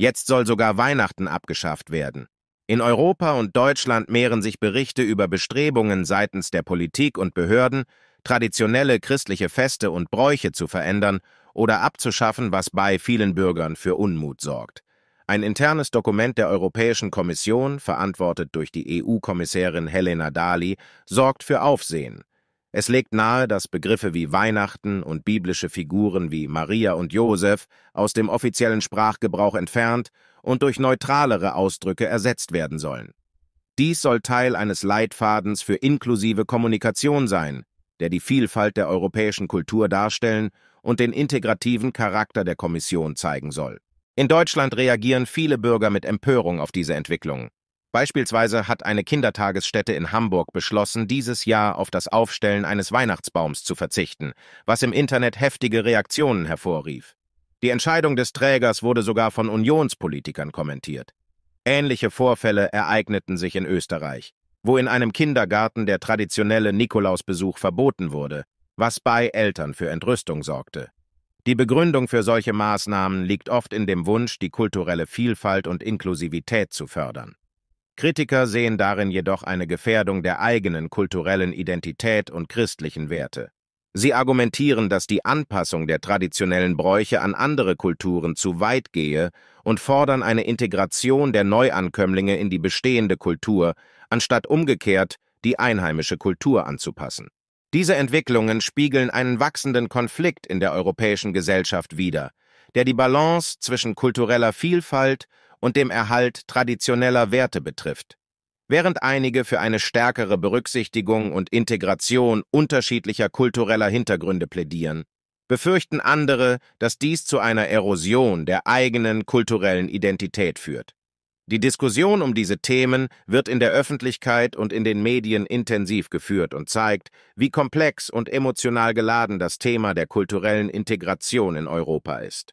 Jetzt soll sogar Weihnachten abgeschafft werden. In Europa und Deutschland mehren sich Berichte über Bestrebungen seitens der Politik und Behörden, traditionelle christliche Feste und Bräuche zu verändern oder abzuschaffen, was bei vielen Bürgern für Unmut sorgt. Ein internes Dokument der Europäischen Kommission, verantwortet durch die EU-Kommissarin Helena Dali, sorgt für Aufsehen. Es legt nahe, dass Begriffe wie Weihnachten und biblische Figuren wie Maria und Josef aus dem offiziellen Sprachgebrauch entfernt und durch neutralere Ausdrücke ersetzt werden sollen. Dies soll Teil eines Leitfadens für inklusive Kommunikation sein, der die Vielfalt der europäischen Kultur darstellen und den integrativen Charakter der Kommission zeigen soll. In Deutschland reagieren viele Bürger mit Empörung auf diese Entwicklung. Beispielsweise hat eine Kindertagesstätte in Hamburg beschlossen, dieses Jahr auf das Aufstellen eines Weihnachtsbaums zu verzichten, was im Internet heftige Reaktionen hervorrief. Die Entscheidung des Trägers wurde sogar von Unionspolitikern kommentiert. Ähnliche Vorfälle ereigneten sich in Österreich, wo in einem Kindergarten der traditionelle Nikolausbesuch verboten wurde, was bei Eltern für Entrüstung sorgte. Die Begründung für solche Maßnahmen liegt oft in dem Wunsch, die kulturelle Vielfalt und Inklusivität zu fördern. Kritiker sehen darin jedoch eine Gefährdung der eigenen kulturellen Identität und christlichen Werte. Sie argumentieren, dass die Anpassung der traditionellen Bräuche an andere Kulturen zu weit gehe und fordern eine Integration der Neuankömmlinge in die bestehende Kultur, anstatt umgekehrt die einheimische Kultur anzupassen. Diese Entwicklungen spiegeln einen wachsenden Konflikt in der europäischen Gesellschaft wider, der die Balance zwischen kultureller Vielfalt und dem Erhalt traditioneller Werte betrifft. Während einige für eine stärkere Berücksichtigung und Integration unterschiedlicher kultureller Hintergründe plädieren, befürchten andere, dass dies zu einer Erosion der eigenen kulturellen Identität führt. Die Diskussion um diese Themen wird in der Öffentlichkeit und in den Medien intensiv geführt und zeigt, wie komplex und emotional geladen das Thema der kulturellen Integration in Europa ist.